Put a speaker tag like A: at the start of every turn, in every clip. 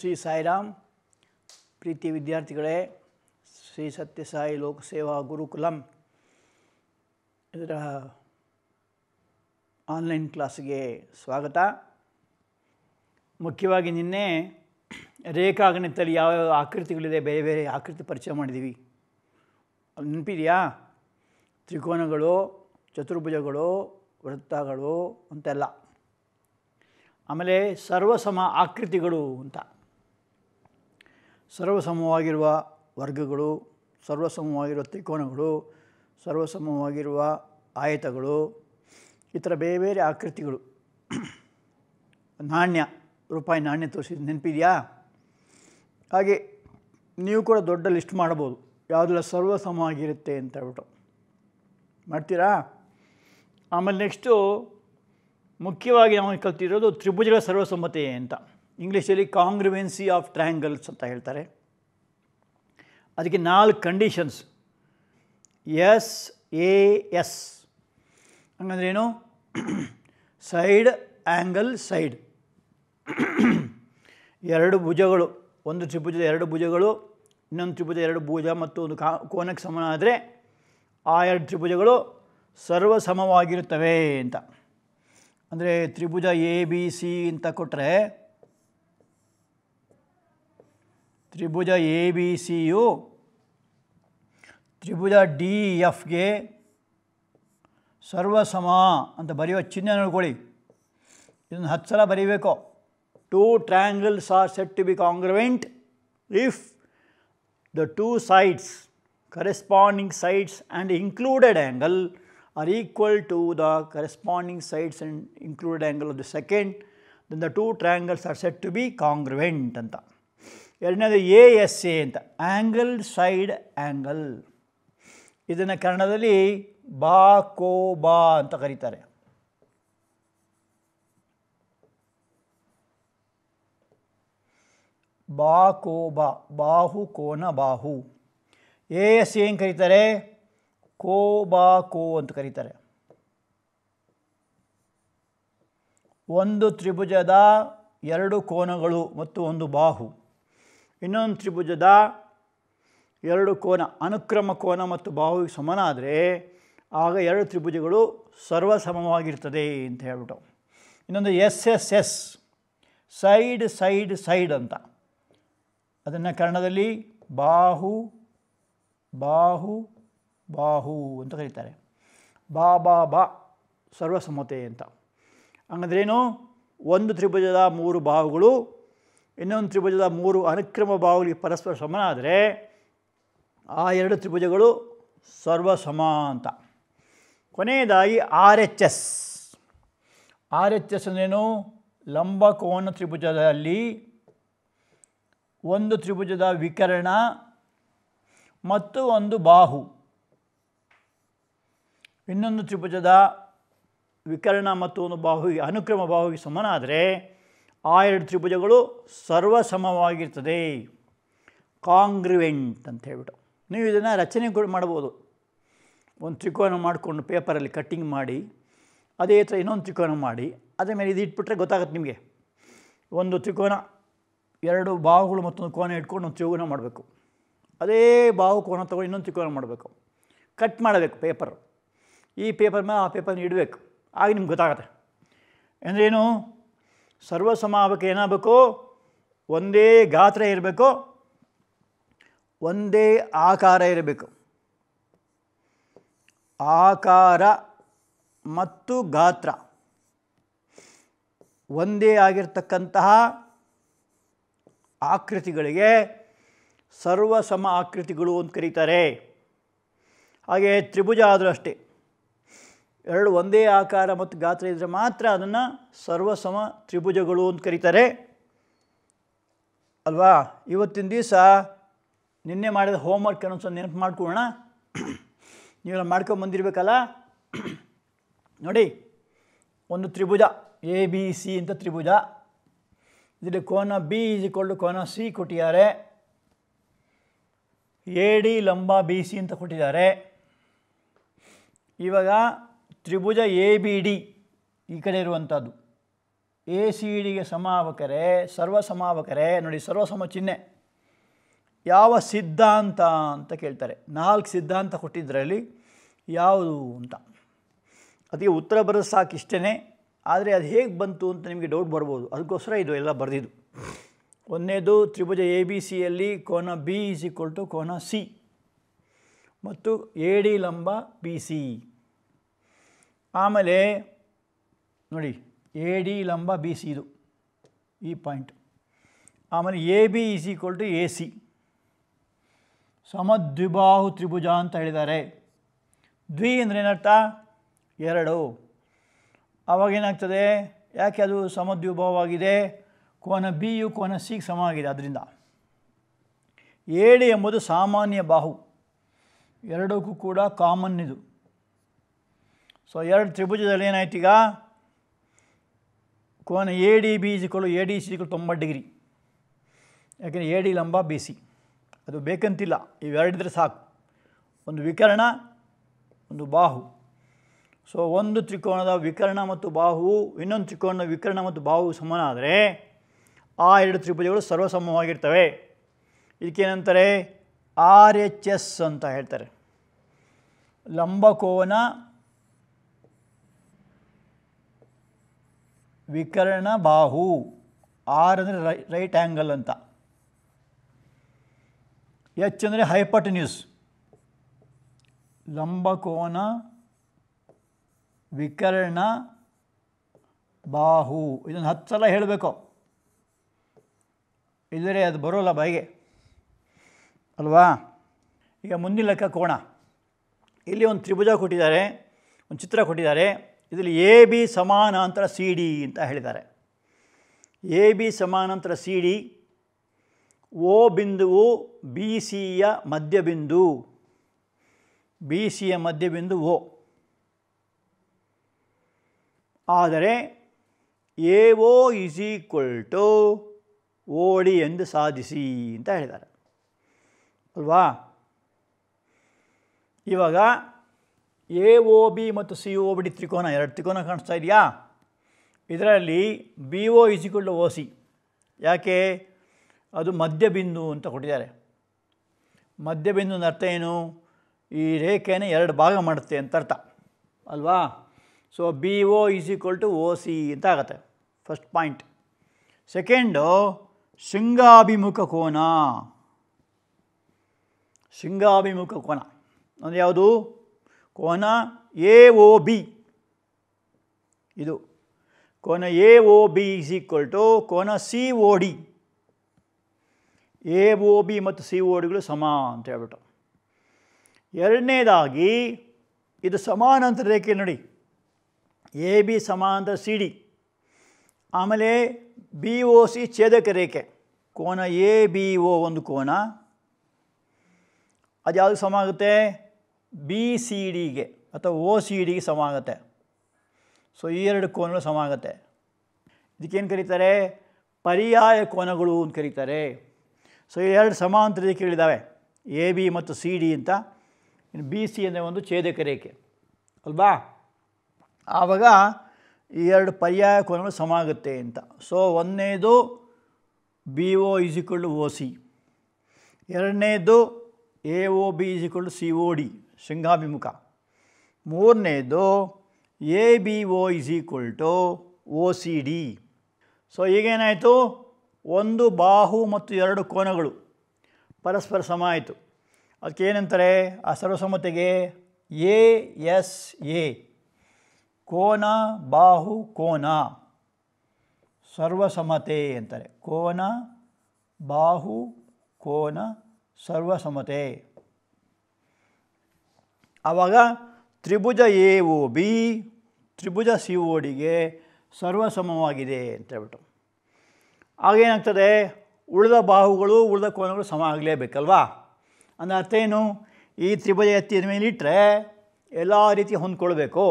A: ಶ್ರೀ ಸಾಯಿರಾಮ್ ಪ್ರೀತಿ ವಿದ್ಯಾರ್ಥಿಗಳೇ ಶ್ರೀ ಸತ್ಯಸಾಯಿ ಲೋಕಸೇವಾ ಗುರುಕುಲಂ ಇದರ ಆನ್ಲೈನ್ ಕ್ಲಾಸ್ಗೆ ಸ್ವಾಗತ ಮುಖ್ಯವಾಗಿ ನಿನ್ನೆ ರೇಖಾಗಣಿತದಲ್ಲಿ ಯಾವ್ಯಾವ ಆಕೃತಿಗಳಿದೆ ಬೇರೆ ಬೇರೆ ಆಕೃತಿ ಪರಿಚಯ ಮಾಡಿದ್ದೀವಿ ನೆನಪಿದೆಯಾ ತ್ರಿಕೋನಗಳು ಚತುರ್ಭುಜಗಳು ವೃತ್ತಗಳು ಅಂತೆಲ್ಲ ಆಮೇಲೆ ಸರ್ವಸಮ ಆಕೃತಿಗಳು ಅಂತ ಸರ್ವಸಮವಾಗಿರುವ ವರ್ಗಗಳು ಸರ್ವಸಮವಾಗಿರುವ ತ್ರಿಕೋನಗಳು ಸರ್ವಸಮವಾಗಿರುವ ಆಯತಗಳು ಈ ಥರ ಬೇರೆ ಬೇರೆ ಆಕೃತಿಗಳು ನಾಣ್ಯ ರೂಪಾಯಿ ನಾಣ್ಯ ತೋರಿಸಿದ ನೆನಪಿದೆಯಾ ಹಾಗೆ ನೀವು ಕೂಡ ದೊಡ್ಡ ಲಿಸ್ಟ್ ಮಾಡ್ಬೋದು ಯಾವುದೆಲ್ಲ ಸರ್ವಸಮವಾಗಿರುತ್ತೆ ಅಂತ ಹೇಳ್ಬಿಟ್ಟು ಮಾಡ್ತೀರಾ ಆಮೇಲೆ ನೆಕ್ಸ್ಟು ಮುಖ್ಯವಾಗಿ ನಾವು ಕಲ್ತಿರೋದು ತ್ರಿಭುಜಗಳ ಸರ್ವಸಮ್ಮತೆ ಅಂತ ಇಂಗ್ಲೀಷಲ್ಲಿ ಕಾಂಗ್ರಿವೆನ್ಸಿ ಆಫ್ ಟ್ರಯಾಂಗಲ್ಸ್ ಅಂತ ಹೇಳ್ತಾರೆ ಅದಕ್ಕೆ ನಾಲ್ಕು ಕಂಡೀಷನ್ಸ್ ಎಸ್ ಎ ಎಸ್ ಹಂಗಂದ್ರೆ ಏನು ಸೈಡ್ ಆ್ಯಂಗಲ್ ಸೈಡ್ ಎರಡು ಭುಜಗಳು ಒಂದು ತ್ರಿಭುಜದ ಎರಡು ಭುಜಗಳು ಇನ್ನೊಂದು ತ್ರಿಭುಜ ಎರಡು ಭುಜ ಮತ್ತು ಒಂದು ಕಾ ಕೋನಕ್ಕೆ ಸಮಾನ ಆದರೆ ಆ ಎರಡು ತ್ರಿಭುಜಗಳು ಸರ್ವಸಮವಾಗಿರುತ್ತವೆ ಅಂತ ಅಂದರೆ ತ್ರಿಭುಜ ಎ ಬಿ ಸಿ ಅಂತ ಕೊಟ್ಟರೆ ತ್ರಿಭುಜ ಎ ಬಿ ಸಿಯು ತ್ರಿಭುಜ ಡಿ ಎಫ್ಗೆ ಸರ್ವಸಮ ಅಂತ ಬರೆಯುವ ಚಿಹ್ನೆ ನೋಡ್ಕೊಳ್ಳಿ ಇದನ್ನು ಹತ್ತು ಸಲ ಬರೀಬೇಕು two triangles are said to be congruent if the two sides corresponding sides and included angle are equal to the corresponding sides and included angle of the second then the two triangles are said to be congruent ಅಂತ ಎರಡನೇದು A S A ಅಂತ angle side angle ಇದನ್ನು ಕನ್ನಡದಲ್ಲಿ ಬಾ ಕೋ ಬಾ ಅಂತ ಕರೀತಾರೆ ಬಾ ಕೋ ಬಾ ಬಾಹು ಕೋನ ಬಾಹು ಎ ಎಸ್ ಏನು ಕರೀತಾರೆ ಕೋ ಬಾ ಕೋ ಅಂತ ಕರೀತಾರೆ ಒಂದು ತ್ರಿಭುಜದ ಎರಡು ಕೋನಗಳು ಮತ್ತು ಒಂದು ಬಾಹು ಇನ್ನೊಂದು ತ್ರಿಭುಜದ ಎರಡು ಕೋನ ಅನುಕ್ರಮ ಕೋನ ಮತ್ತು ಬಾಹುವಿಗೆ ಸಮನ ಆದರೆ ಆಗ ಎರಡು ತ್ರಿಭುಜಗಳು ಸರ್ವಸಮವಾಗಿರ್ತದೆ ಅಂತ ಹೇಳ್ಬಿಟ್ಟು ಇನ್ನೊಂದು S S S side side side ಅಂತ ಅದನ್ನು ಕನ್ನಡದಲ್ಲಿ ಬಾಹು ಬಾಹು ಬಾಹು ಅಂತ ಕರೀತಾರೆ ಬಾ ಬಾ ಬಾ ಸರ್ವಸಮತೆ ಅಂತ ಹಂಗಂದ್ರೇನು ಒಂದು ತ್ರಿಭುಜದ ಮೂರು ಬಾಹುಗಳು ಇನ್ನೊಂದು ತ್ರಿಭುಜದ ಮೂರು ಅನುಕ್ರಮ ಬಾಹುಗಳಿಗೆ ಪರಸ್ಪರ ಸಮನಾದರೆ ಆ ಎರಡು ತ್ರಿಭುಜಗಳು ಸರ್ವ ಸಮ ಅಂತ ಕೊನೆಯದಾಗಿ R H S R H S ಅಂದ್ರೇನು ಲಂಬಕೋನ ತ್ರಿಭುಜದಲ್ಲಿ ಒಂದು ತ್ರಿಭುಜದ ವಿಕರಣ ಮತ್ತು ಒಂದು ಬಾಹು ಇನ್ನೊಂದು ತ್ರಿಭುಜದ ವಿಕರಣ ಮತ್ತು ಒಂದು ಬಾಹುವಿಗೆ ಅನುಕ್ರಮ ಬಾಹುವಿಗೆ ಸಮನಾದರೆ ಆ ಎರಡು ತ್ರಿಭುಜಗಳು ಸರ್ವಸಮವಾಗಿರ್ತದೆ ಕಾಂಗ್ರಿವೆಂಟ್ ಅಂತ ಹೇಳ್ಬಿಟ್ಟು ನೀವು ಇದನ್ನು ರಚನೆ ಕೂಡ ಮಾಡ್ಬೋದು ಒಂದು ತ್ರಿಕೋನ ಮಾಡಿಕೊಂಡು ಪೇಪರಲ್ಲಿ ಕಟ್ಟಿಂಗ್ ಮಾಡಿ ಅದೇ ಥರ ಇನ್ನೊಂದು ತ್ರಿಕೋನ ಮಾಡಿ ಅದೇ ಮೇಲೆ ಇದು ಇಟ್ಬಿಟ್ರೆ ಗೊತ್ತಾಗುತ್ತೆ ನಿಮಗೆ ಒಂದು ತ್ರಿಕೋನ ಎರಡು ಬಾಹುಗಳು ಮತ್ತೊಂದು ಕೋನ ಇಟ್ಕೊಂಡು ಒಂದು ತ್ರಿಕೋನ ಮಾಡಬೇಕು ಅದೇ ಬಾಹು ಕೋನ ತೊಗೊಂಡು ಇನ್ನೊಂದು ತ್ರಿಕೋನ ಮಾಡಬೇಕು ಕಟ್ ಮಾಡಬೇಕು ಪೇಪರ್ ಈ ಪೇಪರ್ ಮೇಲೆ ಆ ಪೇಪರ್ನ ಇಡಬೇಕು ಆಗ ನಿಮ್ಗೆ ಗೊತ್ತಾಗುತ್ತೆ ಅಂದ್ರೇನು ಸರ್ವ ಸಮಾವಕ ಏನಾಗಬೇಕು ಒಂದೇ ಗಾತ್ರ ಇರಬೇಕು ಒಂದೇ ಆಕಾರ ಇರಬೇಕು ಆಕಾರ ಮತ್ತು ಗಾತ್ರ ಒಂದೇ ಆಗಿರ್ತಕ್ಕಂತಹ ಆಕೃತಿಗಳಿಗೆ ಸರ್ವಸಮ ಆಕೃತಿಗಳು ಅಂತ ಕರೀತಾರೆ ಹಾಗೆ ತ್ರಿಭುಜ ಆದರೂ ಅಷ್ಟೇ ಎರಡು ಒಂದೇ ಆಕಾರ ಮತ್ತು ಗಾತ್ರ ಇದ್ದರೆ ಮಾತ್ರ ಅದನ್ನು ಸರ್ವಸಮ ತ್ರಿಭುಜಗಳು ಅಂತ ಕರೀತಾರೆ ಅಲ್ವಾ ಇವತ್ತಿನ ದಿವಸ ನಿನ್ನೆ ಮಾಡಿದ ಹೋಮ್ವರ್ಕ್ ಏನೋ ಸ್ವಲ್ಪ ನೆನಪು ಮಾಡ್ಕೊಳ್ಳೋಣ ನೀವೆಲ್ಲ ಮಾಡ್ಕೊಂಬಂದಿರಬೇಕಲ್ಲ ನೋಡಿ ಒಂದು ತ್ರಿಭುಜ ಎ ಬಿ ಸಿ ಅಂತ ತ್ರಿಭುಜ ಇದರಲ್ಲಿ ಕೋನ ಬಿ ಈಸ್ ಕೋನ ಸಿ ಕೊಟ್ಟಿದ್ದಾರೆ ಎ ಡಿ ಲಂಬ ಬಿ ಸಿ ಅಂತ ಕೊಟ್ಟಿದ್ದಾರೆ ಇವಾಗ ತ್ರಿಭುಜ ಎ ಬಿ ಡಿ ಈ ಕಡೆ ಇರುವಂಥದ್ದು ಎ ಸಿ ಡಿಗೆ ಸಮಾವಕರೆ ಸರ್ವ ನೋಡಿ ಸರ್ವಸಮ ಚಿಹ್ನೆ ಯಾವ ಸಿದ್ಧಾಂತ ಅಂತ ಕೇಳ್ತಾರೆ ನಾಲ್ಕು ಸಿದ್ಧಾಂತ ಕೊಟ್ಟಿದ್ದರಲ್ಲಿ ಯಾವುದು ಅಂತ ಅದಕ್ಕೆ ಉತ್ತರ ಬರೋದು ಸಾಕು ಇಷ್ಟೇ ಆದರೆ ಅದು ಹೇಗೆ ಬಂತು ಅಂತ ನಿಮಗೆ ಡೌಟ್ ಬರ್ಬೋದು ಅದಕ್ಕೋಸ್ಕರ ಇದು ಎಲ್ಲ ಬರೆದಿದ್ದು ಒಂದನೇದು ತ್ರಿಭುಜ ಎ ಬಿ ಸಿಯಲ್ಲಿ ಕೋನ ಬಿ ಈಸ್ ಈಕ್ವಲ್ ಟು ಕೋನ ಸಿ ಮತ್ತು ಎ ಡಿ ಲಂಬ ಬಿ ಸಿ ಆಮೇಲೆ ನೋಡಿ ಎ ಡಿ ಲಂಬ ಬಿ ಸಿ ಇದು ಈ ಪಾಯಿಂಟ್ ಆಮೇಲೆ A B is equal to A C ಸಮದ್ವಿಬಾಹು ತ್ರಿಭುಜ ಅಂತ ಹೇಳಿದ್ದಾರೆ ದ್ವಿ ಅಂದರೆ ಏನರ್ಥ ಎರಡು ಅವಾಗೇನಾಗ್ತದೆ ಯಾಕೆ ಅದು ಸಮದ್ವಿಭಾವವಾಗಿದೆ ಕೋನ ಬಿ ಯು ಕೋನ ಸಿಗೆ ಸಮ ಆಗಿದೆ ಅದರಿಂದ ಏಡಿ ಎಂಬುದು ಸಾಮಾನ್ಯ ಬಾಹು ಎರಡಕ್ಕೂ ಕೂಡ ಕಾಮನ್ ಇದು ಸೊ ಎರಡು ತ್ರಿಭುಜದಲ್ಲಿ ಏನಾಯ್ತೀಗ ಕೋನ ಎ ಡಿ ಬಿ ಇಸ್ಕೊಳ್ಳು ಎ ಡಿ ಸಿಗಳು ತೊಂಬತ್ತು ಡಿಗ್ರಿ ಯಾಕೆಂದರೆ ಎ ಡಿ ಲಂಬ ಬಿ ಸಿ ಅದು ಬೇಕಂತಿಲ್ಲ ಇವೆರಡಿದ್ರೆ ಸಾಕು ಒಂದು ವಿಕರ್ಣ ಒಂದು ಬಾಹು ಸೊ ಒಂದು ತ್ರಿಕೋನದ ವಿಕರ್ಣ ಮತ್ತು ಬಾಹು ಇನ್ನೊಂದು ತ್ರಿಕೋಣದ ವಿಕರ್ಣ ಮತ್ತು ಬಾಹು ಸಮಾನ ಆದರೆ ಆ ಎರಡು ತ್ರಿಭುಜಗಳು ಸರ್ವಸಮವಾಗಿರ್ತವೆ ಇದಕ್ಕೇನಂತಾರೆ ಆರ್ ಎಚ್ ಎಸ್ ಅಂತ ಹೇಳ್ತಾರೆ ಲಂಬಕೋನ ವಿಕರ್ಣ ಬಾಹು ಆರ್ ಅಂದರೆ ರೈ ರೈಟ್ ಆ್ಯಂಗಲ್ ಅಂತ ಎಚ್ ಅಂದರೆ ಹೈಪಟನ್ಯೂಸ್ ಲಂಬಕೋನ ವಿಕರ್ಣ ಬಾಹು ಇದನ್ನು ಹತ್ತು ಸಲ ಹೇಳಬೇಕು ಇದ್ದರೆ ಅದು ಬರೋಲ್ಲ ಬಾಯಿಗೆ ಅಲ್ವಾ ಈಗ ಮುಂದಿನ ಲೆಕ್ಕ ಕೋಣ ಇಲ್ಲಿ ಒಂದು ತ್ರಿಭುಜ ಕೊಟ್ಟಿದ್ದಾರೆ ಒಂದು ಚಿತ್ರ ಕೊಟ್ಟಿದ್ದಾರೆ ಇದರಲ್ಲಿ ಎ ಬಿ ಸಮಾನಾಂತರ ಸಿ ಡಿ ಅಂತ ಹೇಳಿದ್ದಾರೆ ಎ ಬಿ ಸಮಾನಾಂತರ ಸಿ ಡಿ ಓ ಬಿಂದುವು ಬಿ ಸಿಯ ಮಧ್ಯಬಿಂದು ಬಿ ಸಿಯ ಮಧ್ಯಬಿಂದು ಓ ಆದರೆ A O is equal to O D ಎಂದು ಸಾಧಿಸಿ ಅಂತ ಹೇಳಿದ್ದಾರೆ ಅಲ್ವಾ ಇವಾಗ ಎ ಓ ಬಿ ಮತ್ತು ಸಿ ಒ ಬಿ ಡಿ ತ್ರಿಕೋನ ಎರಡು ತ್ರಿಕೋನ ಕಾಣಿಸ್ತಾ ಇದೆಯಾ ಇದರಲ್ಲಿ ಬಿ ಒ ಇಸಿಕೊಳ್ಳು ಓ ಸಿ ಯಾಕೆ ಅದು ಮಧ್ಯಬಿಂದು ಅಂತ ಕೊಟ್ಟಿದ್ದಾರೆ ಮಧ್ಯಬಿಂದು ಅರ್ಥ ಏನು ಈ ರೇಖೆಯನ್ನು ಎರಡು ಭಾಗ ಮಾಡುತ್ತೆ ಅಂತ ಅರ್ಥ ಅಲ್ವಾ so B O is to O C ಅಂತ ಆಗುತ್ತೆ ಫಸ್ಟ್ ಪಾಯಿಂಟ್ ಸೆಕೆಂಡು ಶೃಂಗಾಭಿಮುಖ ಕೋನ ಶೃಂಗಾಭಿಮುಖ ಕೋನ ಅಂದರೆ ಯಾವುದು ಕೋನ ಎ ಒ ಬಿ ಇದು ಕೋನ A O B is equal to ಕೋನ C O D A O B ಮತ್ತು ಸಿ ಒ ಡಿಗಳು ಸಮ ಅಂತ ಹೇಳ್ಬಿಟ್ಟು ಎರಡನೇದಾಗಿ ಇದು ಸಮಾನಾಂತರ ರೇಖೆ ನೋಡಿ ಎ ಬಿ ಸಮಾನಾಂತರ ಸಿ ಡಿ ಆಮೇಲೆ ಬಿ ಒ ಸಿ ಛೇದಕ ರೇಖೆ ಕೋನ ಎ ಬಿ ಒ ಒಂದು ಕೋನ ಅದು ಯಾವುದು ಸಮ ಆಗುತ್ತೆ ಬಿ ಸಿ ಡಿಗೆ ಅಥವಾ ಓ ಸಿ ಡಿಗೆ ಸಮ ಆಗುತ್ತೆ ಸೊ ಈ ಎರಡು ಕೋನಗಳು ಸಮ ಆಗುತ್ತೆ ಇದಕ್ಕೇನು ಕರೀತಾರೆ ಪರ್ಯಾಯ ಕೋನಗಳು ಅಂತ ಕರೀತಾರೆ ಸೊ ಈ ಎರಡು ಸಮಾಂತರ ರೇಖೆಗಳಿದ್ದಾವೆ ಎ ಬಿ ಮತ್ತು ಸಿ ಡಿ ಅಂತ ಇನ್ನು ಬಿ ಸಿ ಅಂದರೆ ಒಂದು ಛೇದಕ ರೇಖೆ ಅಲ್ವಾ ಆವಾಗ ಈ ಎರಡು ಪರ್ಯಾಯ ಕೋನಗಳು ಸಮ ಆಗುತ್ತೆ ಅಂತ ಸೊ ಒಂದನೇದು ಬಿ ಓ ಇಸಿಕೊಳ್ಳು ಓ ಸಿ ಎರಡನೇದು ಎ ಒ ಬಿ ಇಸಿಕೊಳ್ಳು ಸಿ ಒ ಡಿ ಶೃಂಗಾಭಿಮುಖ ಮೂರನೇದು A B O is equal to O C D so ಈಗೇನಾಯಿತು ಒಂದು ಬಾಹು ಮತ್ತು ಎರಡು ಕೋನಗಳು ಪರಸ್ಪರ ಸಮ ಆಯಿತು ಅದಕ್ಕೆ ಏನಂತಾರೆ ಆ ಸರ್ವಸಮತೆಗೆ ಎ ಎಸ್ ಎ ಕೋನ ಬಾಹು ಕೋನ ಸರ್ವಸಮತೆ ಅಂತಾರೆ ಕೋನ ಬಾಹು ಕೋನ ಸರ್ವಸಮತೆ ಆವಾಗ ತ್ರಿಭುಜ ಎ ಒ ಬಿ ತ್ರಿಭುಜ ಸಿ ಒ ಡಿಗೆ ಸರ್ವಸಮವಾಗಿದೆ ಅಂತ ಹೇಳ್ಬಿಟ್ಟು ಆಗೇನಾಗ್ತದೆ ಉಳಿದ ಬಾಹುಗಳು ಉಳಿದ ಕೋನಗಳು ಸಮ ಆಗಲೇಬೇಕಲ್ವಾ ಅಂದರೆ ಅರ್ಥ ಏನು ಈ ತ್ರಿಭುಜ ಎತ್ತಿದ ಮೇಲೆ ಇಟ್ಟರೆ ಎಲ್ಲ ರೀತಿ ಹೊಂದ್ಕೊಳ್ಬೇಕು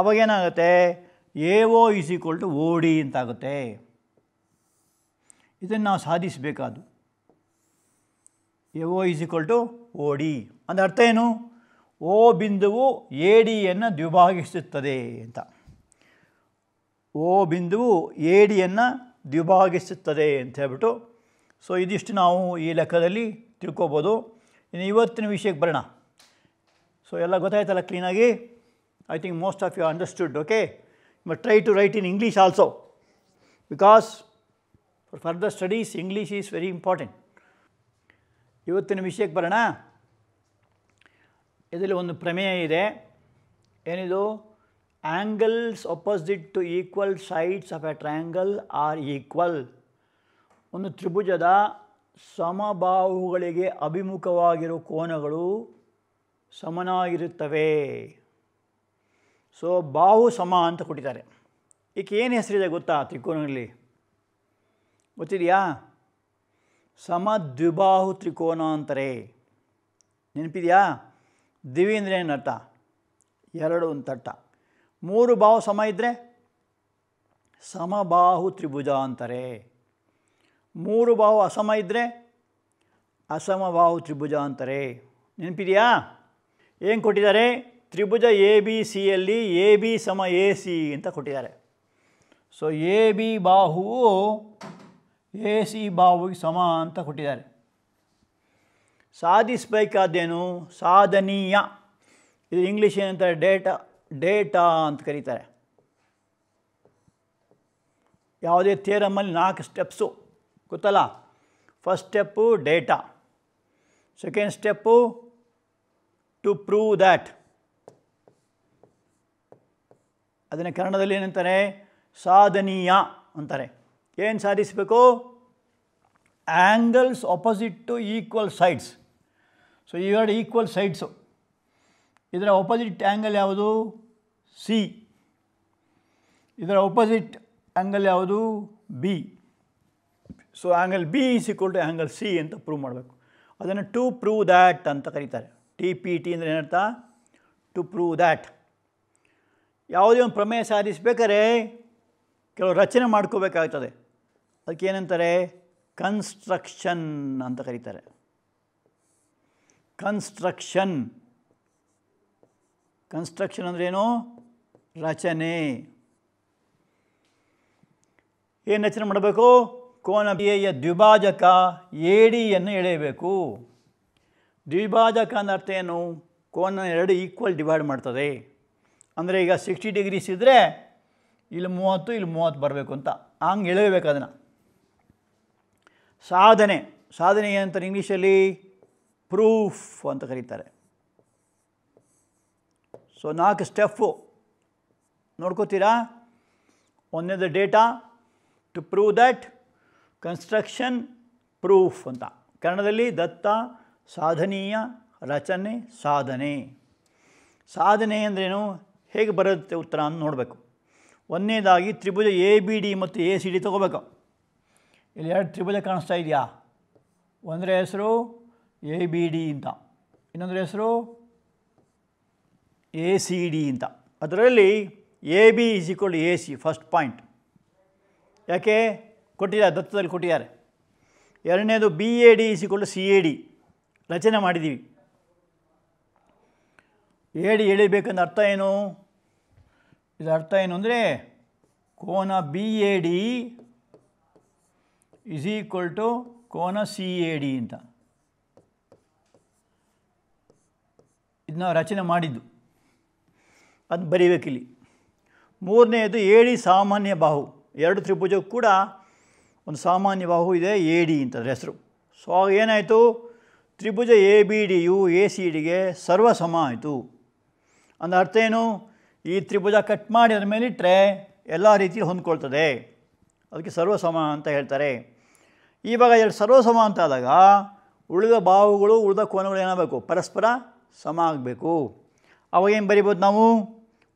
A: ಅವಾಗೇನಾಗುತ್ತೆ A O is equal to O D ಅಂತಾಗುತ್ತೆ ಇದನ್ನು ನಾವು ಸಾಧಿಸಬೇಕಾದ A O is equal to O D ಅರ್ಥ ಏನು ಓ ಬಿಂದುವು ಎ ಡಿಯನ್ನು ದ್ವಿಭಾಗಿಸುತ್ತದೆ ಅಂತ ಓ ಬಿಂದುವು ಎ ಡಿಯನ್ನು ದ್ವಿಭಾಗಿಸುತ್ತದೆ ಅಂತ ಹೇಳ್ಬಿಟ್ಟು ಸೊ ಇದಿಷ್ಟು ನಾವು ಈ ಲೆಕ್ಕದಲ್ಲಿ ತಿಳ್ಕೊಬೋದು ಇನ್ನು ಇವತ್ತಿನ ವಿಷಯಕ್ಕೆ ಬರೋಣ ಸೊ ಎಲ್ಲ ಗೊತ್ತಾಯ್ತಲ್ಲ ಕ್ಲೀನಾಗಿ I think most of you understood okay but try to write in English also because for further studies English is very important ಇವತ್ತಿನ ವಿಷಯಕ್ಕೆ ಬರೋಣ ಇದರಲ್ಲಿ ಒಂದು ಪ್ರಮೇಯ ಇದೆ ಏನಿದು angles opposite to equal sides of a triangle are equal ಒಂದು ತ್ರಿಭುಜದ ಸಮಬಾಹುಗಳಿಗೆ ಅಭಿಮುಖವಾಗಿರೋ ಕೋನಗಳು ಸಮನಾಗಿರುತ್ತವೆ ಸೊ ಬಾಹು ಸಮ ಅಂತ ಕೊಟ್ಟಿದ್ದಾರೆ ಈಕೆ ಏನು ಹೆಸರಿದೆ ಗೊತ್ತಾ ತ್ರಿಕೋನದಲ್ಲಿ ಗೊತ್ತಿದೆಯಾ ಸಮ ದ್ವಿಬಾಹು ತ್ರಿಕೋನ ಅಂತಾರೆ ನೆನಪಿದೆಯಾ ದಿವೀಂದ್ರಿಯ ನಟ ಎರಡು ಒಂದು ತಟ್ಟ ಮೂರು ಬಾವು ಸಮ ಇದ್ದರೆ ಸಮಬಾಹು ತ್ರಿಭುಜ ಅಂತಾರೆ ಮೂರು ಬಾವು ಅಸಮ ಇದ್ದರೆ ಅಸಮಬಾಹು ತ್ರಿಭುಜ ಅಂತಾರೆ ನೆನಪಿದೆಯಾ ಏನು ಕೊಟ್ಟಿದ್ದಾರೆ ತ್ರಿಭುಜ ಎ ಬಿ ಸಿಯಲ್ಲಿ ಎ ಬಿ ಸಮ ಎ ಸಿ ಅಂತ ಕೊಟ್ಟಿದ್ದಾರೆ ಸೊ ಎ ಬಿ ಬಾಹು ಎ ಸಿ ಬಾಹುವಿಗೆ ಸಮ ಅಂತ ಕೊಟ್ಟಿದ್ದಾರೆ ಸಾಧಿಸಬೇಕಾದ್ದೇನು ಸಾಧನೀಯ ಇದು ಇಂಗ್ಲೀಷ್ ಏನಂತಾರೆ ಡೇಟಾ ಡೇಟಾ ಅಂತ ಕರೀತಾರೆ ಯಾವುದೇ ಥಿಯರಮ್ಮಲ್ಲಿ ನಾಲ್ಕು ಸ್ಟೆಪ್ಸು ಗೊತ್ತಲ್ಲ first step data second step to prove that ಅದನ್ನು ಕನ್ನಡದಲ್ಲಿ ಏನಂತಾರೆ ಸಾಧನೀಯ ಅಂತಾರೆ ಏನು ಸಾಧಿಸಬೇಕು angles opposite to equal sides so ಇವೆರಡು ಈಕ್ವಲ್ ಸೈಡ್ಸು ಇದರ ಅಪೋಸಿಟ್ ಆ್ಯಂಗಲ್ ಯಾವುದು ಸಿ ಇದರ ಅಪೋಸಿಟ್ ಆ್ಯಂಗಲ್ ಯಾವುದು B so angle B is equal to angle C ಅಂತ ಪ್ರೂವ್ ಮಾಡಬೇಕು ಅದನ್ನು ಟು ಪ್ರೂವ್ ದ್ಯಾಟ್ ಅಂತ ಕರೀತಾರೆ ಟಿ ಪಿ ಟಿ ಅಂದರೆ ಏನರ್ಥ ಟು ಪ್ರೂವ್ ದ್ಯಾಟ್ ಯಾವುದೇ ಒಂದು ಪ್ರಮೇಯ ಸಾಧಿಸಬೇಕಾದ್ರೆ ಕೆಲವು ರಚನೆ ಮಾಡ್ಕೋಬೇಕಾಗ್ತದೆ ಅದಕ್ಕೆ ಏನಂತಾರೆ ಕನ್ಸ್ಟ್ರಕ್ಷನ್ ಅಂತ ಕರೀತಾರೆ ಕನ್ಸ್ಟ್ರಕ್ಷನ್ ಕನ್ಸ್ಟ್ರಕ್ಷನ್ ಅಂದ್ರೇನು ರಚನೆ ಏನು ರಚನೆ ಮಾಡಬೇಕು ಕೋನ ಬಿಎಯ ದ್ವಿಭಾಜಕ ಏಡಿಯನ್ನು ಎಳೆಯಬೇಕು ದ್ವಿಭಾಜಕ ಅಂದ ಅರ್ಥ ಏನು ಕೋನ ಎರಡು ಈಕ್ವಲ್ ಡಿವೈಡ್ ಮಾಡ್ತದೆ ಅಂದರೆ ಈಗ ಸಿಕ್ಸ್ಟಿ ಡಿಗ್ರೀಸ್ ಇದ್ದರೆ ಇಲ್ಲಿ ಮೂವತ್ತು ಇಲ್ಲಿ ಮೂವತ್ತು ಬರಬೇಕು ಅಂತ ಹಂಗೆ ಎಳೆಯಬೇಕು ಅದನ್ನು ಸಾಧನೆ ಸಾಧನೆ ಏನಂತಾರೆ ಇಂಗ್ಲೀಷಲ್ಲಿ ಪ್ರೂಫ್ ಅಂತ ಕರೀತಾರೆ ಸೊ ನಾಲ್ಕು ಸ್ಟೆಪ್ಪು ನೋಡ್ಕೋತೀರಾ ಒಂದನೇದು data to prove that construction proof ಅಂತ ಕನ್ನಡದಲ್ಲಿ ದತ್ತ ಸಾಧನೀಯ ರಚನೆ ಸಾಧನೆ ಸಾಧನೆ ಅಂದ್ರೇನು ಹೇಗೆ ಬರುತ್ತೆ ಉತ್ತರ ಅಂತ ನೋಡಬೇಕು ಒಂದನೇದಾಗಿ ತ್ರಿಭುಜ ಎ ಬಿ ಡಿ ಮತ್ತು ಎ ಸಿ ಡಿ ತೊಗೋಬೇಕು ಇಲ್ಲಿ ಎರಡು ತ್ರಿಭುಜ ಕಾಣಿಸ್ತಾ ಇದೆಯಾ ಒಂದರ ಹೆಸರು ಎ ಬಿ ಡಿ ಅಂತ ಇನ್ನೊಂದರ ಹೆಸರು ಎ ಸಿ ಡಿ ಅಂತ ಅದರಲ್ಲಿ A B is equal A C first point ಯಾಕೆ ಕೊಟ್ಟಿದ್ದಾರೆ ದತ್ತದಲ್ಲಿ ಕೊಟ್ಟಿದ್ದಾರೆ ಎರಡನೇದು B A D is equal C A D ರಚನೆ ಮಾಡಿದ್ದೀವಿ ಎ ಡಿ ಎಳಿಬೇಕಂದ್ರೆ ಅರ್ಥ ಏನು ಇದು ಅರ್ಥ ಏನು ಅಂದರೆ ಕೋನ B A D is equal to ಕೋನ ಸಿ ಎ ಡಿ ಅಂತ ಇದನ್ನ ರಚನೆ ಮಾಡಿದ್ದು ಅದು ಬರೀಬೇಕಿಲ್ಲಿ ಮೂರನೆಯದು ಏಡಿ ಸಾಮಾನ್ಯ ಬಾಹು ಎರಡು ತ್ರಿಭುಜಕ್ಕೂ ಕೂಡ ಒಂದು ಸಾಮಾನ್ಯ ಬಾಹು ಇದೆ ಎ ಡಿ ಅಂತಂದ್ರೆ ಹೆಸರು ಸೊ ಏನಾಯಿತು ತ್ರಿಭುಜ ಎ ಬಿ ಡಿಯು ಎ ಸಿ ಡಿಗೆ ಸರ್ವ ಸಮ ಆಯಿತು ಅಂದ ಅರ್ಥ ಏನು ಈ ತ್ರಿಭುಜ ಕಟ್ ಮಾಡಿ ಅದ್ರ ಮೇಲೆ ಇಟ್ಟರೆ ಎಲ್ಲ ರೀತಿ ಹೊಂದ್ಕೊಳ್ತದೆ ಅದಕ್ಕೆ ಸರ್ವ ಸಮ ಅಂತ ಹೇಳ್ತಾರೆ ಇವಾಗ ಎರಡು ಸರ್ವಸಮ ಅಂತ ಆದಾಗ ಉಳಿದ ಬಾಹುಗಳು ಉಳಿದ ಕೋನಗಳು ಏನಾಗಬೇಕು ಪರಸ್ಪರ ಸಮ ಆಗಬೇಕು ಅವಾಗೇನು ಬರಿಬೋದು ನಾವು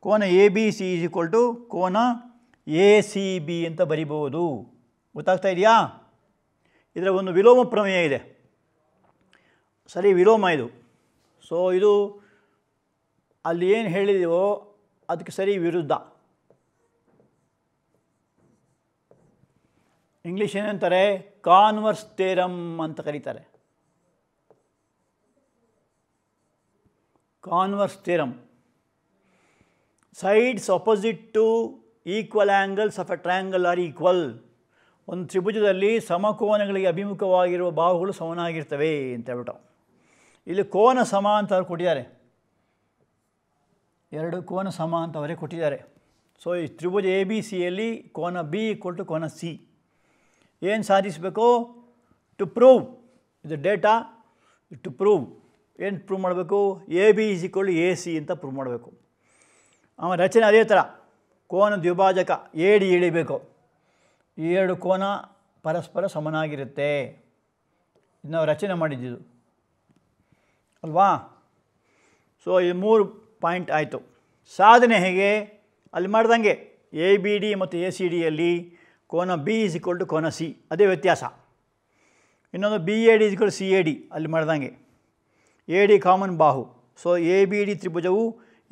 A: ಕೋನ A B C is equal to ಕೋನ ಎ ಸಿ ಬಿ ಅಂತ ಬರಿಬೋದು ಗೊತ್ತಾಗ್ತಾ ಇದೆಯಾ ಇದರ ಒಂದು ವಿಲೋಮ ಪ್ರಮೇಯ ಇದೆ ಸರಿ ವಿಲೋಮ ಇದು ಸೊ ಇದು ಅಲ್ಲಿ ಏನು ಹೇಳಿದೆಯೋ ಅದಕ್ಕೆ ಸರಿ ವಿರುದ್ಧ ಇಂಗ್ಲೀಷ್ ಏನಂತಾರೆ ಕಾನ್ವರ್ಸ್ ತೇರಮ್ ಅಂತ ಕರೀತಾರೆ converse theorem sides opposite to equal angles of a triangle are equal ಒಂದು ತ್ರಿಭುಜದಲ್ಲಿ ಸಮಕೋನಗಳಿಗೆ ಅಭಿಮುಖವಾಗಿರುವ ಬಾಹುಗಳು ಸಮನಾಗಿರ್ತವೆ ಅಂತ ಹೇಳ್ಬಿಟ್ಟು ಇಲ್ಲಿ ಕೋನ ಸಮ ಅಂತ ಅವ್ರು ಕೊಟ್ಟಿದ್ದಾರೆ ಎರಡು ಕೋನ ಸಮ ಅಂತ ಅವರೇ ಕೊಟ್ಟಿದ್ದಾರೆ ಸೊ ಈ ತ್ರಿಭುಜ ಎ ಬಿ ಸಿಯಲ್ಲಿ ಕೋನ ಬಿ ಈಕ್ವಲ್ ಟು ಕೋನ ಸಿ ಏನು ಸಾಧಿಸಬೇಕು ಟು ಪ್ರೂವ್ ಇದು ಡೇಟಾ ಟು ಪ್ರೂವ್ ಏನು ಪ್ರೂವ್ ಮಾಡಬೇಕು A B is A C ಅಂತ ಪ್ರೂವ್ ಮಾಡಬೇಕು ಆಮೇಲೆ ರಚನೆ ಅದೇ ಥರ ಕೋನ ದ್ವಿಭಾಜಕ ಏಡಿ ಇಳಿಬೇಕು ಎರಡು ಕೋನ ಪರಸ್ಪರ ಸಮನಾಗಿರುತ್ತೆ ನಾವು ರಚನೆ ಮಾಡಿದ್ದು ಅಲ್ವಾ ಸೊ ಈ ಮೂರು ಪಾಯಿಂಟ್ ಆಯಿತು ಸಾಧನೆ ಹೇಗೆ ಅಲ್ಲಿ ಮಾಡ್ದಂಗೆ ಎ ಬಿ ಡಿ ಮತ್ತು ಎ ಸಿ ಡಿಯಲ್ಲಿ ಕೋನ ಬಿ ಇಸ್ ಟು ಕೋನ ಸಿ ಅದೇ ವ್ಯತ್ಯಾಸ ಇನ್ನೊಂದು B A D is C A D ಅಲ್ಲಿ ಮಾಡ್ದಂಗೆ ಎ ಡಿ ಕಾಮನ್ ಬಾಹು ಸೊ ಎ ಬಿ ಡಿ ತ್ರಿಭುಜವು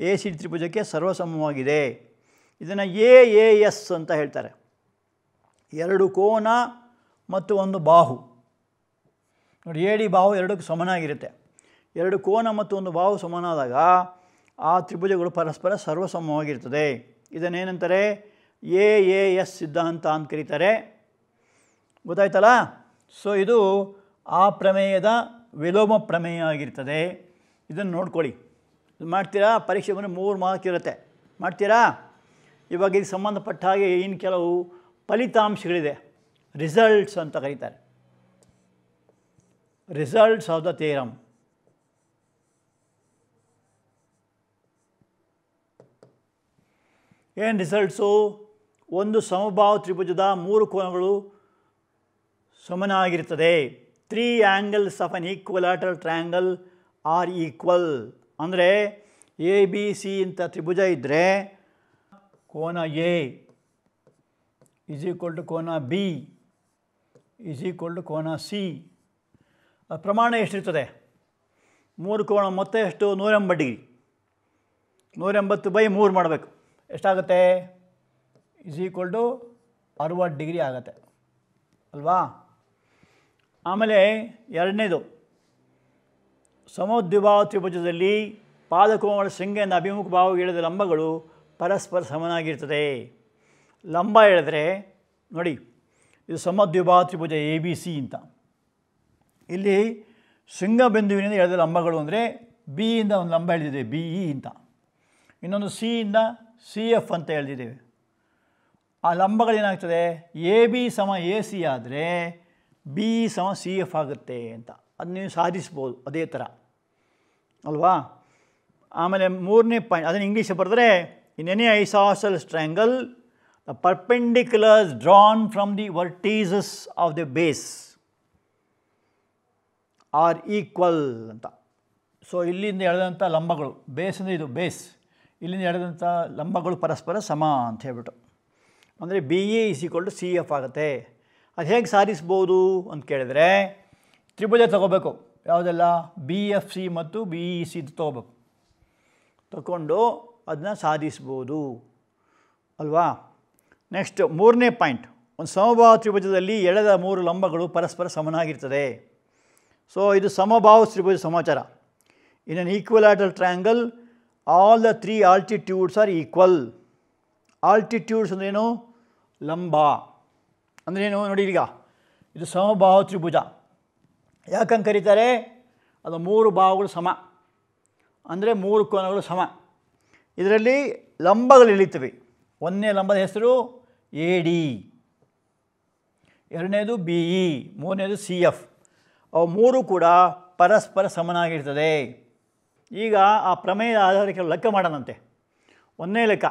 A: ಎ ಸಿ ಡಿ ತ್ರಿಭುಜಕ್ಕೆ ಸರ್ವಸಮವಾಗಿದೆ ಇದನ್ನು ಎ ಎ ಎಸ್ ಅಂತ ಹೇಳ್ತಾರೆ ಎರಡು ಕೋನ ಮತ್ತು ಒಂದು ಬಾಹು ನೋಡಿ ಎ ಡಿ ಬಾಹು ಎರಡಕ್ಕೂ ಸಮನಾಗಿರುತ್ತೆ ಎರಡು ಕೋನ ಮತ್ತು ಒಂದು ಬಾಹು ಸಮನಾದಾಗ ಆ ತ್ರಿಭುಜಗಳು ಪರಸ್ಪರ ಸರ್ವಸಮವಾಗಿರ್ತದೆ ಇದನ್ನೇನಂತಾರೆ ಎ ಎ ಎಸ್ ಸಿದ್ಧಾಂತ ಅಂತ ಕರೀತಾರೆ ಗೊತ್ತಾಯ್ತಲ್ಲ ಸೊ ಇದು ಆ ಪ್ರಮೇಯದ ವಿಲೋಮ ಪ್ರಮೇಯ ಆಗಿರ್ತದೆ ಇದನ್ನು ನೋಡ್ಕೊಳ್ಳಿ ಮಾಡ್ತೀರಾ ಪರೀಕ್ಷೆ ಬಂದರೆ ಮೂರು ಮಾರ್ಕ್ ಇರುತ್ತೆ ಮಾಡ್ತೀರಾ ಇವಾಗ ಇದಕ್ಕೆ ಸಂಬಂಧಪಟ್ಟ ಹಾಗೆ ಇನ್ನು ಕೆಲವು ಫಲಿತಾಂಶಗಳಿದೆ ರಿಸಲ್ಟ್ಸ್ ಅಂತ ಕರೀತಾರೆ ರಿಸಲ್ಟ್ಸ್ ಆಫ್ ದ ತೇರಮ್ ಏನು ರಿಸಲ್ಟ್ಸು ಒಂದು ಸಮಭಾವ ತ್ರಿಭುಜದ ಮೂರು ಕೋನಗಳು ಸಮನಾಗಿರ್ತದೆ three of of equal equilateral triangle are equal ಅಂದರೆ ಎ ಬಿ ಸಿ ಇಂಥ ತ್ರಿಭುಜ ಇದ್ದರೆ ಕೋನ ಎ ಇಸ್ ಈಕ್ವಲ್ ಟು ಕೋನ ಬಿ ಇಸ್ ಈಕ್ವಲ್ ಟು ಕೋನ ಸಿ ಪ್ರಮಾಣ ಎಷ್ಟಿರ್ತದೆ ಮೂರು ಕೋಣ ಮೊತ್ತ ಎಷ್ಟು ನೂರೆಂಬತ್ತು ಡಿಗ್ರಿ ನೂರೆಂಬತ್ತು ಬೈ ಮೂರು ಮಾಡಬೇಕು ಎಷ್ಟಾಗುತ್ತೆ ಇಸ್ ಈಕ್ವಲ್ ಟು ಅರುವತ್ತು ಡಿಗ್ರಿ ಆಗುತ್ತೆ ಅಲ್ವಾ ಆಮೇಲೆ ಎರಡನೇದು ಸಮೋದ್ವಿಭಾವ ಭುಜದಲ್ಲಿ ಪಾದಕೋಮಗಳ ಶೃಂಗೆಯಿಂದ ಅಭಿಮುಖ ಭಾವವಾಗಿ ಎಳೆದ ಲಂಬಗಳು ಪರಸ್ಪರ ಸಮನಾಗಿರ್ತದೆ ಲಂಬ ಹೇಳಿದ್ರೆ ನೋಡಿ ಇದು ಸಮದ್ವಿಭಾವ ತ್ರಿಭುಜ ಎ ಬಿ ಸಿ ಅಂತ ಇಲ್ಲಿ ಬಿಂದುವಿನಿಂದ ಎಳೆದ ಲಂಬಗಳು ಅಂದರೆ ಇಂದ ಒಂದು ಲಂಬ ಎಳೆದಿದೆ ಬಿ ಇ e ಅಂತ ಇನ್ನೊಂದು ಇಂದ ಸಿ ಎಫ್ ಅಂತ ಎಳೆದಿದ್ದೇವೆ ಆ ಲಂಬಗಳೇನಾಗ್ತದೆ ಎ ಬಿ ಸಮ ಎ ಸಿ ಆದರೆ ಬಿ ಸಮ ಸಿ ಎಫ್ ಆಗುತ್ತೆ ಅಂತ ಅದು ನೀವು ಸಾಧಿಸ್ಬೋದು ಅದೇ ಥರ ಅಲ್ವಾ ಆಮೇಲೆ ಮೂರನೇ ಪಾಯಿಂಟ್ ಅದನ್ನು ಇಂಗ್ಲೀಷ್ ಬರೆದ್ರೆ in any isosceles triangle the perpendiculars drawn from the vertices of the base are equal ಅಂತ ಸೊ ಇಲ್ಲಿಂದ ಎಳೆದಂಥ ಲಂಬಗಳು ಬೇಸ್ ಅಂದರೆ ಇದು ಬೇಸ್ ಇಲ್ಲಿಂದ ಎಳೆದಂಥ ಲಂಬಗಳು ಪರಸ್ಪರ ಸಮ ಅಂತ ಹೇಳ್ಬಿಟ್ಟು ಅಂದರೆ B A is equal to C F ಆಗುತ್ತೆ ಅದು ಹೇಗೆ ಸಾಧಿಸ್ಬೋದು ಅಂತ ಕೇಳಿದರೆ ತ್ರಿಭುಜ ತಗೋಬೇಕು ಯಾವುದೆಲ್ಲ ಬಿ ಎಫ್ ಸಿ ಮತ್ತು ಬಿ ಇ e, ಸಿ ತೊಗೋಬೇಕು ತಗೊಂಡು ಅದನ್ನ ಸಾಧಿಸ್ಬೋದು ಅಲ್ವಾ ನೆಕ್ಸ್ಟ್ ಮೂರನೇ ಪಾಯಿಂಟ್ ಒಂದು ಸಮಭಾವ ತ್ರಿಭುಜದಲ್ಲಿ ಎಳೆದ ಮೂರು ಲಂಬಗಳು ಪರಸ್ಪರ ಸಮನಾಗಿರ್ತದೆ ಸೊ ಇದು ಸಮಭಾವ ತ್ರಿಭುಜ ಸಮಾಚಾರ in an equilateral triangle all the three altitudes are equal altitudes ಅಂದ್ರೇನು ಲಂಬ ಅಂದರೆ ಏನು ನೋಡಿ ಈಗ ಇದು ಸಮಭಾವ ತ್ರಿಭುಜ ಯಾಕಂಗೆ ಕರೀತಾರೆ ಅದು ಮೂರು ಭಾವಗಳು ಸಮ ಅಂದರೆ ಮೂರು ಕೋನಗಳು ಸಮ ಇದರಲ್ಲಿ ಲಂಬಗಳು ಇಳಿತವೆ ಒಂದನೇ ಲಂಬದ ಹೆಸರು ಎ ಡಿ ಎರಡನೇದು ಬಿ ಇ ಮೂರನೇದು ಸಿ ಎಫ್ ಅವು ಮೂರು ಕೂಡ ಪರಸ್ಪರ ಸಮನಾಗಿರ್ತದೆ ಈಗ ಆ ಪ್ರಮೇಯದ ಆಧಾರಕ್ಕೆ ಲೆಕ್ಕ ಮಾಡೋಣಂತೆ ಒಂದನೇ ಲೆಕ್ಕ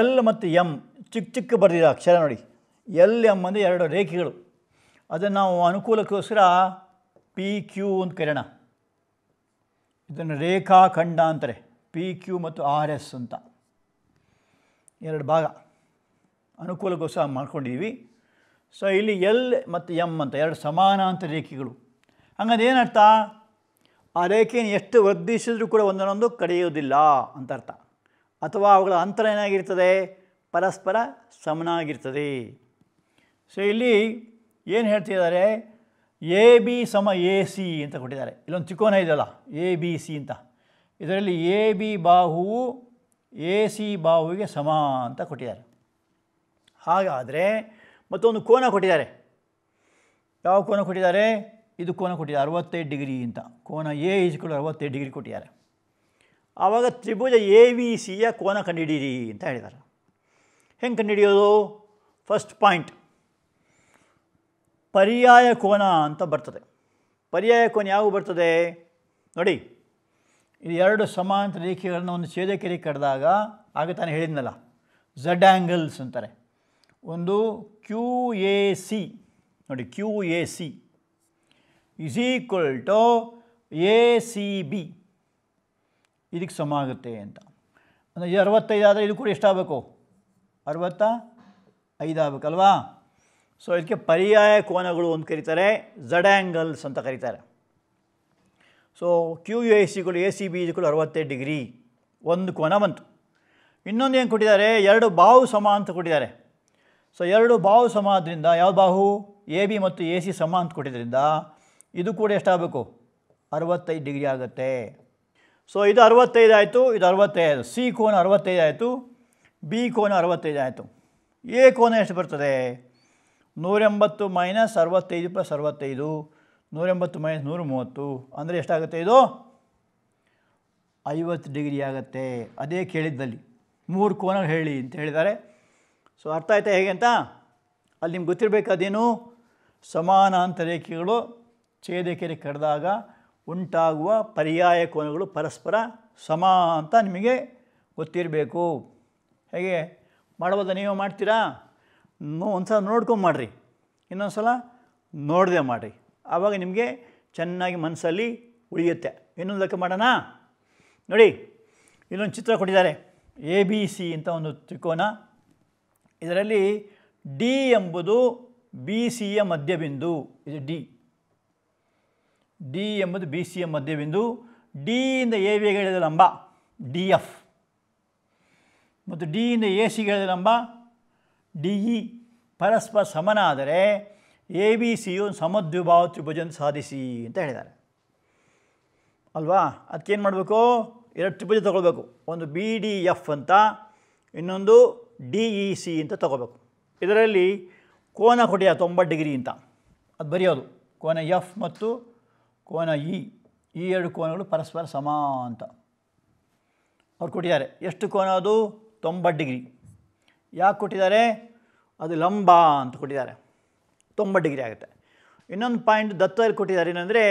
A: ಎಲ್ ಮತ್ತು ಎಮ್ ಚಿಕ್ಕ ಚಿಕ್ಕ ಬರೆದಿರೋ ಅಕ್ಷರ ನೋಡಿ ಎಲ್ ಎಮ್ ಅಂದರೆ ಎರಡು ರೇಖೆಗಳು ಅದನ್ನು ನಾವು ಅನುಕೂಲಕ್ಕೋಸ್ಕರ ಪಿ ಕ್ಯೂ ಅಂತ ಕರೆಯೋಣ ಇದನ್ನು ರೇಖಾಖಂಡ ಅಂತಾರೆ ಪಿ ಕ್ಯೂ ಮತ್ತು ಆರ್ ಎಸ್ ಅಂತ ಎರಡು ಭಾಗ ಅನುಕೂಲಕ್ಕೋಸ್ಕರ ಮಾಡ್ಕೊಂಡಿದ್ದೀವಿ ಸೊ ಇಲ್ಲಿ ಎಲ್ ಮತ್ತು ಎಮ್ ಅಂತ ಎರಡು ಸಮಾನಾಂತರ ರೇಖೆಗಳು ಹಂಗಂದ್ರೆ ಏನರ್ಥ ಆ ರೇಖೆಯನ್ನು ಎಷ್ಟು ವರ್ಧಿಸಿದ್ರೂ ಕೂಡ ಒಂದನ್ನೊಂದು ಕಡಿಯೋದಿಲ್ಲ ಅಂತ ಅರ್ಥ ಅಥವಾ ಅವುಗಳ ಅಂತರ ಏನಾಗಿರ್ತದೆ ಪರಸ್ಪರ ಸಮನಾಗಿರ್ತದೆ ಸೊ ಇಲ್ಲಿ ಏನು ಹೇಳ್ತಿದ್ದಾರೆ ಎ ಬಿ ಸಮ ಎ ಸಿ ಅಂತ ಕೊಟ್ಟಿದ್ದಾರೆ ಇಲ್ಲೊಂದು ತ್ರಿಕೋನ ಇದೆಯಲ್ಲ ಎ ಬಿ ಸಿ ಅಂತ ಇದರಲ್ಲಿ ಎ ಬಿ ಬಾಹುವು ಎ ಸಿ ಬಾಹುವಿಗೆ ಸಮ ಅಂತ ಕೊಟ್ಟಿದ್ದಾರೆ ಹಾಗಾದರೆ ಮತ್ತೊಂದು ಕೋನ ಕೊಟ್ಟಿದ್ದಾರೆ ಯಾವ ಕೋನ ಕೊಟ್ಟಿದ್ದಾರೆ ಇದು ಕೋನ ಕೊಟ್ಟಿದ್ದಾರೆ ಅರವತ್ತೈದು ಡಿಗ್ರಿ ಅಂತ ಕೋನ ಎ ಇಸ್ಕೊಂಡು ಅರವತ್ತೈದು ಡಿಗ್ರಿ ಕೊಟ್ಟಿದ್ದಾರೆ ಆವಾಗ ತ್ರಿಭುಜ ಎ ವಿ ಸಿಯ ಕೋನ ಕಂಡುಹಿಡೀರಿ ಅಂತ ಹೇಳಿದ್ದಾರೆ ಹೆಂಗೆ ಕಂಡುಹಿಡಿಯೋದು ಫಸ್ಟ್ ಪಾಯಿಂಟ್ ಪರ್ಯಾಯ ಕೋನ ಅಂತ ಬರ್ತದೆ ಪರ್ಯಾಯ ಕೋನ ಯಾವ ಬರ್ತದೆ ನೋಡಿ ಇದು ಎರಡು ಸಮಾನಾಂತರ ರೇಖೆಗಳನ್ನು ಒಂದು ಛೇದಕೆರೆ ಕರೆದಾಗ ಆಗ ತಾನೇ ಹೇಳಿದ್ನಲ್ಲ ಝಡ್ ಆ್ಯಂಗಲ್ಸ್ ಅಂತಾರೆ ಒಂದು ಕ್ಯೂ ಎ ಸಿ ನೋಡಿ Q A C is equal to A C B ಇದಕ್ಕೆ ಸಮ ಆಗುತ್ತೆ ಅಂತ ಅಂದರೆ ಅರವತ್ತೈದು ಆದರೆ ಇದು ಕೂಡ ಎಷ್ಟಾಗಬೇಕು ಅರವತ್ತ ಐದಾಗಬೇಕಲ್ವಾ ಸೊ ಇದಕ್ಕೆ ಪರ್ಯಾಯ ಕೋನಗಳು ಅಂತ ಕರೀತಾರೆ ಝಡ್ ಆ್ಯಂಗಲ್ಸ್ ಅಂತ ಕರೀತಾರೆ ಸೊ ಕ್ಯೂ ಎ ಸಿಗಳು ಎ ಸಿ ಬಿ ಇದುಗಳು ಅರವತ್ತೈದು ಡಿಗ್ರಿ ಒಂದು ಕೋನ ಬಂತು ಇನ್ನೊಂದು ಏನು ಕೊಟ್ಟಿದ್ದಾರೆ ಎರಡು ಬಾವು ಸಮ ಅಂತ ಕೊಟ್ಟಿದ್ದಾರೆ ಸೊ ಎರಡು ಬಾವು ಸಮ ಆದ್ದರಿಂದ ಯಾವ ಬಾಹು ಎ ಬಿ ಮತ್ತು ಎ ಸಿ ಸಮ ಅಂತ ಕೊಟ್ಟಿದ್ದರಿಂದ ಇದು ಕೂಡ ಎಷ್ಟಾಗಬೇಕು ಅರವತ್ತೈದು ಡಿಗ್ರಿ ಆಗುತ್ತೆ ಸೊ ಇದು ಅರವತ್ತೈದು ಆಯಿತು ಇದು ಅರವತ್ತೈದು ಸಿ ಕೋನ ಅರವತ್ತೈದು ಆಯಿತು ಬಿ ಕೋನ ಅರವತ್ತೈದು ಆಯಿತು ಎ ಕೋನ ಎಷ್ಟು ಬರ್ತದೆ ನೂರೆಂಬತ್ತು ಮೈನಸ್ ಅರವತ್ತೈದು ಪ್ಲಸ್ ಅರವತ್ತೈದು ನೂರೆಂಬತ್ತು ಮೈನಸ್ ನೂರ ಮೂವತ್ತು ಅಂದರೆ ಎಷ್ಟಾಗುತ್ತೆ ಇದು ಐವತ್ತು ಡಿಗ್ರಿ ಆಗುತ್ತೆ ಅದೇ ಕೇಳಿದ್ದಲ್ಲಿ ಮೂರು ಕೋನ ಹೇಳಿ ಅಂತ ಹೇಳಿದ್ದಾರೆ ಸೊ ಅರ್ಥ ಆಯ್ತಾ ಹೇಗೆ ಅಂತ ಅಲ್ಲಿ ನಿಮ್ಗೆ ಗೊತ್ತಿರಬೇಕಾದೇನು ರೇಖೆಗಳು ಛೇದಕೆರೆ ಕಡ್ದಾಗ ಉಂಟಾಗುವ ಪರ್ಯಾಯ ಕೋನಗಳು ಪರಸ್ಪರ ಸಮ ಅಂತ ನಿಮಗೆ ಗೊತ್ತಿರಬೇಕು ಹೇಗೆ ಮಾಡ್ಬೋದಾ ನೀವು ಮಾಡ್ತೀರಾ ಒಂದು ಸಲ ನೋಡ್ಕೊಂಡು ಮಾಡಿರಿ ಇನ್ನೊಂದು ಸಲ ನೋಡಿದೆ ಮಾಡಿರಿ ಆವಾಗ ನಿಮಗೆ ಚೆನ್ನಾಗಿ ಮನಸ್ಸಲ್ಲಿ ಉಳಿಯುತ್ತೆ ಇನ್ನೊಂದು ಲೆಕ್ಕ ಮಾಡೋಣ ನೋಡಿ ಇಲ್ಲೊಂದು ಚಿತ್ರ ಕೊಟ್ಟಿದ್ದಾರೆ ಎ ಬಿ ಸಿ ಅಂತ ಒಂದು ತ್ರಿಕೋನ ಇದರಲ್ಲಿ ಡಿ ಎಂಬುದು ಬಿ ಸಿಯ ಮಧ್ಯಬಿಂದು ಇದು ಡಿ ಡಿ ಎಂಬುದು ಬಿ ಸಿಯ ಮಧ್ಯಬಿಂದು ಡಿಯಿಂದ ಎ ವೇಗ ಇಳಿದ ಲಂಬ ಡಿ ಎಫ್ ಮತ್ತು ಇಂದ ಎ ಸಿಗೆ ಲಂಬ ಡಿ ಇ ಪರಸ್ಪರ ಸಮನಾದರೆ ಎ ಬಿ ಸಿಯು ಸಮದ್ವಿಭಾವ ತ್ರಿಭುಜನ ಸಾಧಿಸಿ ಅಂತ ಹೇಳಿದ್ದಾರೆ ಅಲ್ವಾ ಅದಕ್ಕೇನು ಮಾಡಬೇಕು ಎರಡು ತ್ರಿಭುಜ ತಗೊಳ್ಬೇಕು ಒಂದು ಬಿ ಡಿ ಎಫ್ ಅಂತ ಇನ್ನೊಂದು ಡಿ ಇ ಸಿ ಅಂತ ತಗೋಬೇಕು ಇದರಲ್ಲಿ ಕೋನ ಕೊಡಿಯ ತೊಂಬತ್ತು ಡಿಗ್ರಿ ಅಂತ ಅದು ಬರೆಯೋದು ಕೋನ ಎಫ್ ಮತ್ತು ಕೋನ ಇ ಈ ಎರಡು ಕೋನಗಳು ಪರಸ್ಪರ ಸಮ ಅಂತ ಅವ್ರು ಕೊಟ್ಟಿದ್ದಾರೆ ಎಷ್ಟು ಕೋನ ಅದು ತೊಂಬತ್ತು ಡಿಗ್ರಿ ಯಾಕೆ ಕೊಟ್ಟಿದ್ದಾರೆ ಅದು ಲಂಬ ಅಂತ ಕೊಟ್ಟಿದ್ದಾರೆ ತೊಂಬತ್ತು ಡಿಗ್ರಿ ಆಗುತ್ತೆ ಇನ್ನೊಂದು ಪಾಯಿಂಟ್ ದತ್ತದಲ್ಲಿ ಕೊಟ್ಟಿದ್ದಾರೆ ಏನಂದರೆ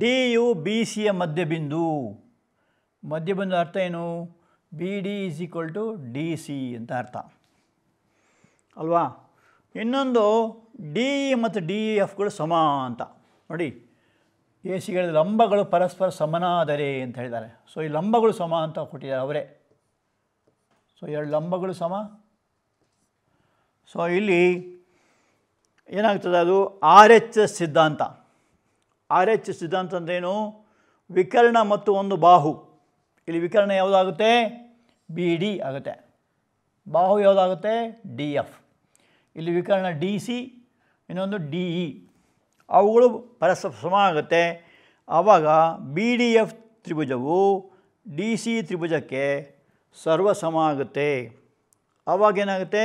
A: ಡಿ ಯು ಬಿ ಸಿ ಸಿಯ ಮಧ್ಯಬಿಂದು ಮಧ್ಯಬಿಂದು ಅರ್ಥ ಏನು B D is equal to D C ಅಂತ ಅರ್ಥ ಅಲ್ವಾ ಇನ್ನೊಂದು ಡಿ ಮತ್ತು ಡಿ ಎಫ್ಗಳು ಸಮ ಅಂತ ನೋಡಿ ಎ ಸಿಗಳ ಲಂಬಗಳು ಪರಸ್ಪರ ಸಮನಾದರೆ ಅಂತ ಹೇಳಿದ್ದಾರೆ ಸೊ ಈ ಲಂಬಗಳು ಸಮ ಅಂತ ಕೊಟ್ಟಿದ್ದಾರೆ ಅವರೇ ಸೊ ಎರಡು ಲಂಬಗಳು ಸಮ ಸೊ ಇಲ್ಲಿ ಏನಾಗ್ತದೆ ಅದು ಆರ್ ಎಚ್ ಎಸ್ ಸಿದ್ಧಾಂತ ಆರ್ ಎಚ್ ಸಿದ್ಧಾಂತ ಅಂದ್ರೇನು ವಿಕರ್ಣ ಮತ್ತು ಒಂದು ಬಾಹು ಇಲ್ಲಿ ವಿಕರ್ಣ ಯಾವುದಾಗುತ್ತೆ ಬಿ ಡಿ ಆಗುತ್ತೆ ಬಾಹು ಯಾವುದಾಗುತ್ತೆ ಡಿ ಎಫ್ ಇಲ್ಲಿ ವಿಕರ್ಣ ಡಿ ಸಿ ಇನ್ನೊಂದು ಡಿ ಇ ಅವುಗಳು ಪರಸ್ಪರ ಸಮ ಆಗುತ್ತೆ ಆವಾಗ ಬಿ ಡಿ ಎಫ್ ತ್ರಿಭುಜವು ಡಿ ಸಿ ತ್ರಿಭುಜಕ್ಕೆ ಸರ್ವ ಸಮ ಆಗುತ್ತೆ ಏನಾಗುತ್ತೆ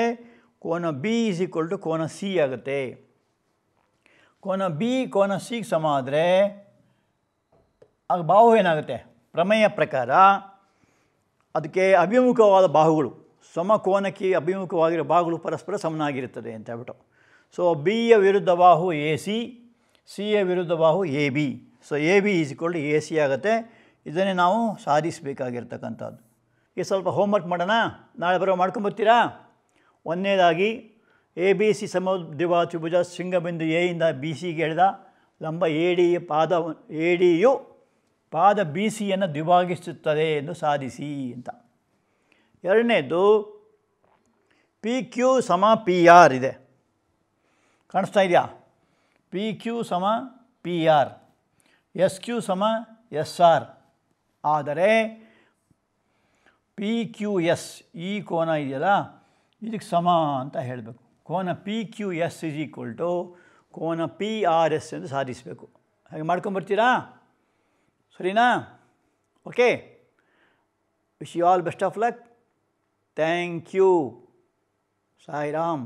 A: ಕೋನ ಬಿ ಈಸ್ ಈಕ್ವಲ್ ಟು ಕೋನ ಸಿ ಆಗುತ್ತೆ ಕೋನ ಬಿ ಕೋನ ಸಿಗೆ ಸಮ ಆದರೆ ಆಗ ಬಾಹು ಏನಾಗುತ್ತೆ ಪ್ರಮೇಯ ಪ್ರಕಾರ ಅದಕ್ಕೆ ಅಭಿಮುಖವಾದ ಬಾಹುಗಳು ಸಮ ಕೋನಕ್ಕೆ ಅಭಿಮುಖವಾಗಿರೋ ಬಾಹುಗಳು ಪರಸ್ಪರ ಸಮನಾಗಿರುತ್ತದೆ ಅಂತ ಹೇಳ್ಬಿಟ್ಟು ಸೊ ಯ ವಿರುದ್ಧ ಬಾಹು ಎ ಸಿ ಯ ವಿರುದ್ಧ ಬಾಹು A B so A B is equal to A C ಆಗುತ್ತೆ ಇದನ್ನೇ ನಾವು ಸಾಧಿಸಬೇಕಾಗಿರ್ತಕ್ಕಂಥದ್ದು ಈಗ ಸ್ವಲ್ಪ ಹೋಮ್ವರ್ಕ್ ಮಾಡೋಣ ನಾಳೆ ಬರೋ ಮಾಡ್ಕೊಂಬರ್ತೀರಾ ಒಂದನೇದಾಗಿ ಎ ಬಿ ಸಿ ಸಮದ್ವಿಭಾ ತ್ರಿಭುಜ ಶೃಂಗಬಿಂದು ಎಯಿಂದ ಬಿ ಸಿಗೆ ಎಳೆದ ಲಂಬ ಎ ಡಿ ಪಾದ ಎ ಡಿಯು ಪಾದ ಬಿ ಸಿಯನ್ನು ದ್ವಿಭಾಗಿಸುತ್ತದೆ ಎಂದು ಸಾಧಿಸಿ ಅಂತ ಎರಡನೇದು ಪಿ ಕ್ಯೂ ಸಮ ಪಿ ಆರ್ ಇದೆ ಕಾಣಿಸ್ತಾ ಇದೆಯಾ ಪಿ ಕ್ಯೂ ಸಮ ಪಿ ಆರ್ ಎಸ್ ಕ್ಯೂ ಸಮ ಎಸ್ ಆರ್ ಆದರೆ ಪಿ ಕ್ಯೂ ಎಸ್ ಈ ಕೋನ ಇದೆಯಲ್ಲ ಇದಕ್ಕೆ ಸಮ ಅಂತ ಹೇಳಬೇಕು ಕೋನ P Q S is equal to ಕೋನ ಪಿ ಆರ್ ಎಸ್ ಎಂದು ಸಾಧಿಸಬೇಕು ಹಾಗೆ ಮಾಡ್ಕೊಂಬರ್ತೀರಾ ಸರಿನಾ okay wish you all best of luck thank you Sairam